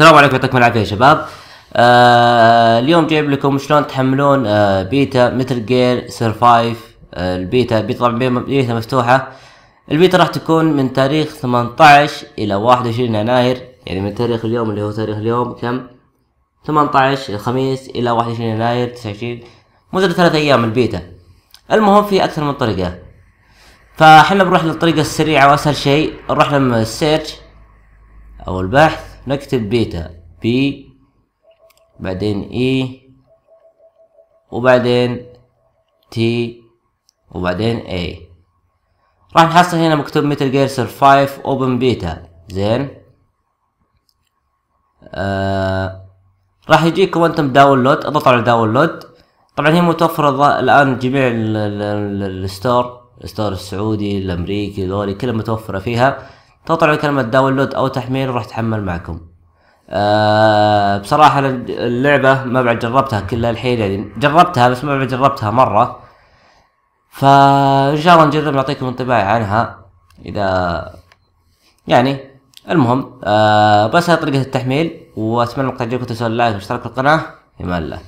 السلام عليكم يعطيكم العافيه يا شباب آه اليوم جايب لكم شلون تحملون آه بيتا متل جير سرفايف آه البيتا بيتا طبعا بيتا مفتوحه البيتا راح تكون من تاريخ 18 الى 21 يناير يعني من تاريخ اليوم اللي هو تاريخ اليوم كم 18 الخميس الى 21 يناير 29 مدة ثلاثة ايام البيتا المهم في اكثر من طريقة فحنا بنروح للطريقة السريعة واسهل شيء نروح للسيرش او البحث نكتب بيتا بي بعدين اي وبعدين تي وبعدين اي راح نحصل هنا مكتوب متل جير 5 اوبن بيتا زين آه راح يجيك كوانتم داونلود اضغط على داونلود طبعا هي متوفرة الان جميع الستور الستور السعودي الامريكي ذولي كلها متوفرة فيها تطلع كلمة داونلود او تحميل وراح تحمل معكم أه بصراحة اللعبة ما بعد جربتها كلها الحين يعني جربتها بس ما بعد جربتها مرة فإن شاء الله نجرب نعطيكم انطباع عنها إذا يعني المهم أه بس هاي طريقة التحميل وأتمنى أنكم تعجبكم تسوون اللايك واشتراك في القناة في الله